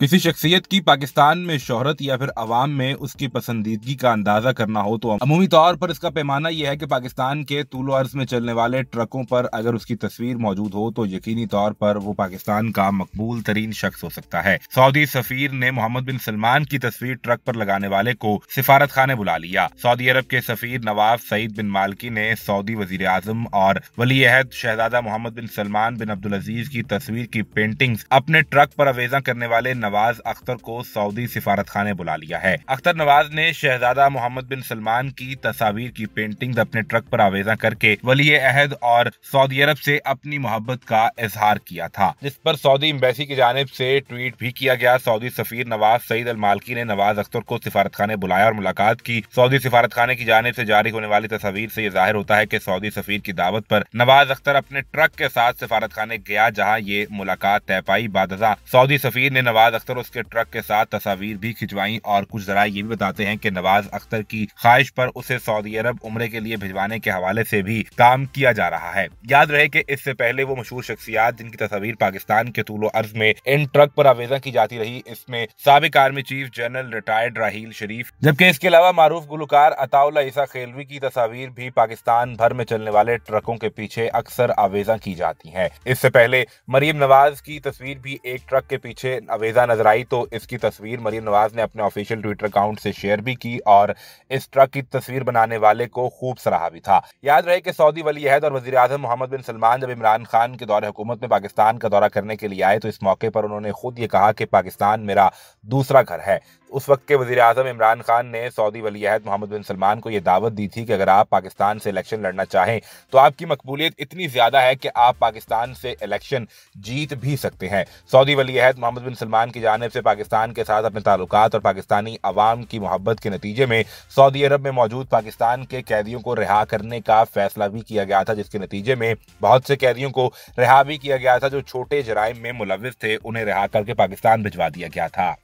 किसी शख्सियत की पाकिस्तान में शोहरत या फिर अवाम में उसकी पसंदीदगी का अंदाजा करना हो तो अमूमी तौर पर इसका पैमाना यह है कि पाकिस्तान के तूलो अर्ज में चलने वाले ट्रकों पर अगर उसकी तस्वीर मौजूद हो तो यकीनी तौर पर वो पाकिस्तान का मकबूल तरीन शख्स हो सकता है सऊदी सफीर ने मोहम्मद बिन सलमान की तस्वीर ट्रक पर लगाने वाले को सिफारत खाने बुला लिया सऊदी अरब के सफीर नवाब सईद बिन मालकी ने सऊदी वजीर आजम और वली अहद शहजादा मोहम्मद बिन सलमान बिन अब्दुल अजीज की तस्वीर की पेंटिंग अपने ट्रक पर अवेजा करने वाले नवाज अख्तर को सऊदी सिफारत खाने बुला लिया है अख्तर नवाज ने शहजादा मोहम्मद बिन सलमान की तस्वीर की पेंटिंग अपने ट्रक पर आवेजा करके वली अहद और सऊदी अरब से अपनी मोहब्बत का इजहार किया था जिस पर सऊदी एम्बेसी की जानब से ट्वीट भी किया गया सऊदी सफीर नवाज सईद अल मालकी ने नवाज अख्तर को सिफारत खाने बुलाया और मुलाकात की सऊदी सिफारत खाने की जानब से जारी होने वाली तस्वीर से यह जाहिर होता है कि सऊदी सफीर की दावत पर नवाज अख्तर अपने ट्रक के साथ सिफारत खाने गया जहाँ ये मुलाकात तय पाई बाद सऊदी सफीर ने नवाज अख्तर उसके ट्रक के साथ तस्वीर भी खिंचवाई और कुछ जरा ये भी बताते हैं कि नवाज अख्तर की ख्वाहिश पर उसे सऊदी अरब उम्र के लिए भिजवाने के हवाले से भी काम किया जा रहा है याद रहे कि इससे पहले वो मशहूर शख्सियात जिनकी तस्वीर पाकिस्तान के तूलो अर्ज में इन ट्रक पर आवेदन की जाती रही इसमें सबक army chief general retired Raheel Sharif जबकि इसके अलावा मारूफ गुलकार अताउल्ला ईसा खेलवी की तस्वीर भी पाकिस्तान भर में चलने वाले ट्रकों के पीछे अक्सर आवेजा की जाती है इससे पहले मरीम नवाज की तस्वीर भी एक ट्रक के पीछे आवेजा नजर आई तो इसकी तस्वीर मरीन नवाज ने अपने ऑफिशियल ट्विटर अकाउंट से शेयर भी की और इस ट्रक की तस्वीर बनाने वाले को खूब सराहा भी था याद रहे कि सऊदी वली अहद और वजी अजम मोहम्मद बिन सलमान जब इमरान खान के दौरे हुकूमत में पाकिस्तान का दौरा करने के लिए आए तो इस मौके पर उन्होंने खुद ये कहा कि पाकिस्तान मेरा दूसरा घर है उस वक्त के वजी अजम इमरान खान ने सऊदी वली अहद मोहम्मद बिन सलमान को यह दावत दी थी कि अगर आप पाकिस्तान से इलेक्शन लड़ना चाहें तो आपकी मकबूलियत इतनी ज़्यादा है कि आप पाकिस्तान से इलेक्शन जीत भी सकते हैं सऊदी वली अहद मोहम्मद बिन सलमान की जानब से पाकिस्तान के साथ अपने ताल्लुक और पाकिस्तानी अवाम की मोहब्बत के नतीजे में सऊदी अरब में मौजूद पाकिस्तान के कैदियों को रिहा करने का फैसला भी किया गया था जिसके नतीजे में बहुत से कैदियों को रिहा भी किया गया था जो छोटे जराइम में मुलविस थे उन्हें रिहा करके पाकिस्तान भिजवा दिया गया था